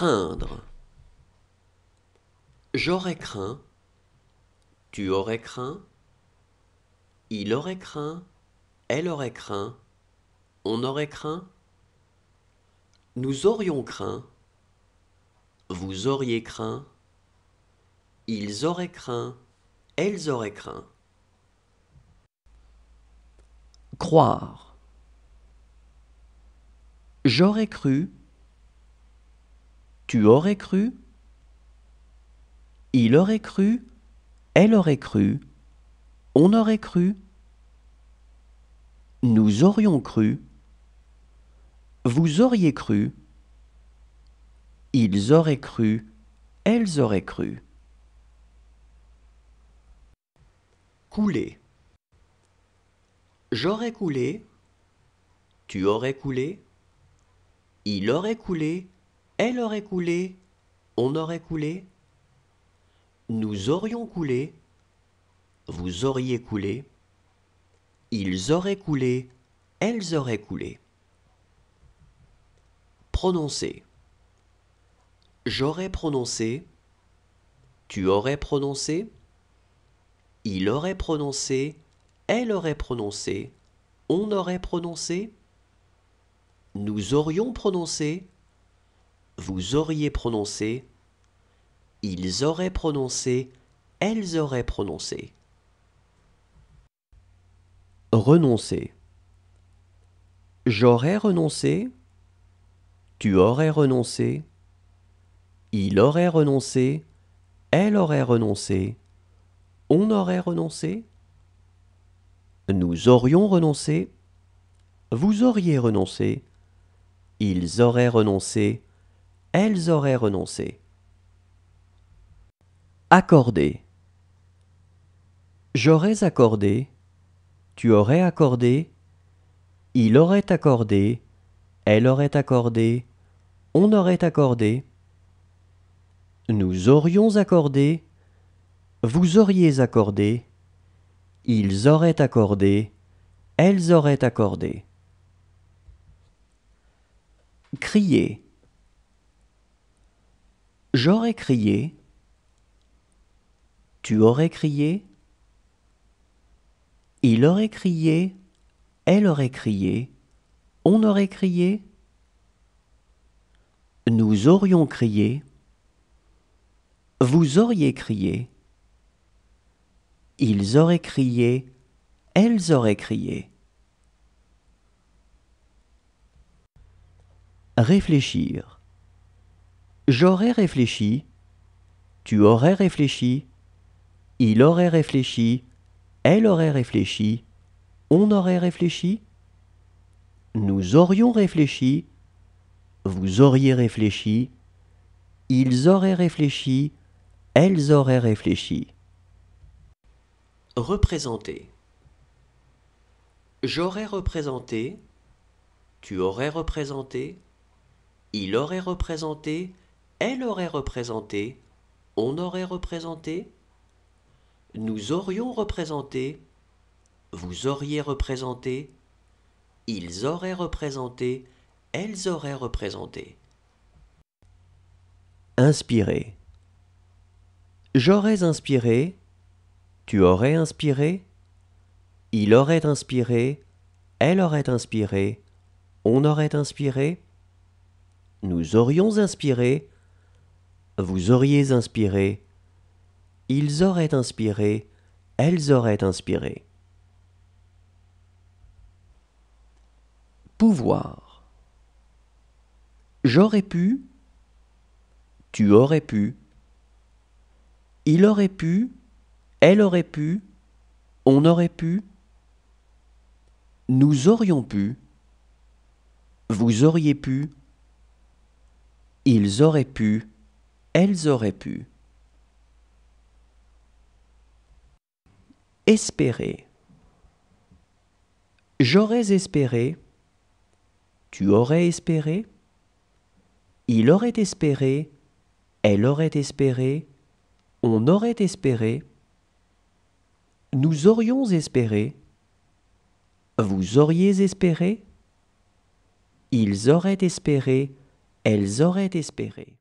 Craindre. J'aurais craint. Tu aurais craint. Il aurait craint. Elle aurait craint. On aurait craint. Nous aurions craint. Vous auriez craint. Ils auraient craint. Elles auraient craint. Croire. J'aurais cru. Tu aurais cru Il aurait cru Elle aurait cru On aurait cru Nous aurions cru Vous auriez cru Ils auraient cru Elles auraient cru Couler J'aurais coulé, tu aurais coulé, il aurait coulé, elle aurait coulé, on aurait coulé, nous aurions coulé, vous auriez coulé, ils auraient coulé, elles auraient coulé. Prononcer. J'aurais prononcé, tu aurais prononcé, il aurait prononcé, elle aurait prononcé, on aurait prononcé, nous aurions prononcé, vous auriez prononcé, ils auraient prononcé, elles auraient prononcé. Renoncer. J'aurais renoncé, tu aurais renoncé, il aurait renoncé, elle aurait renoncé, on aurait renoncé, nous aurions renoncé, vous auriez renoncé, ils auraient renoncé, elles auraient renoncé. Accorder. J'aurais accordé, tu aurais accordé, il aurait accordé, elle aurait accordé, on aurait accordé, nous aurions accordé, vous auriez accordé, ils auraient accordé, elles auraient accordé. Crier. J'aurais crié. Tu aurais crié. Il aurait crié. Elle aurait crié. On aurait crié. Nous aurions crié. Vous auriez crié. Ils auraient crié. Elles auraient crié. Réfléchir. J'aurais réfléchi, tu aurais réfléchi, il aurait réfléchi, elle aurait réfléchi, on aurait réfléchi, nous aurions réfléchi, vous auriez réfléchi, ils auraient réfléchi, elles auraient réfléchi. Représenter. J'aurais représenté, tu aurais représenté, il aurait représenté, elle aurait représenté, on aurait représenté, nous aurions représenté, vous auriez représenté, ils auraient représenté, elles auraient représenté. Inspirer. J'aurais inspiré, tu aurais inspiré, il aurait inspiré, elle aurait inspiré, on aurait inspiré, nous aurions inspiré, vous auriez inspiré, ils auraient inspiré, elles auraient inspiré. Pouvoir. J'aurais pu, tu aurais pu, il aurait pu, elle aurait pu, on aurait pu, nous aurions pu, vous auriez pu, ils auraient pu, elles auraient pu espérer. J'aurais espéré, tu aurais espéré, il aurait espéré, elle aurait espéré, on aurait espéré, nous aurions espéré, vous auriez espéré, ils auraient espéré, elles auraient espéré.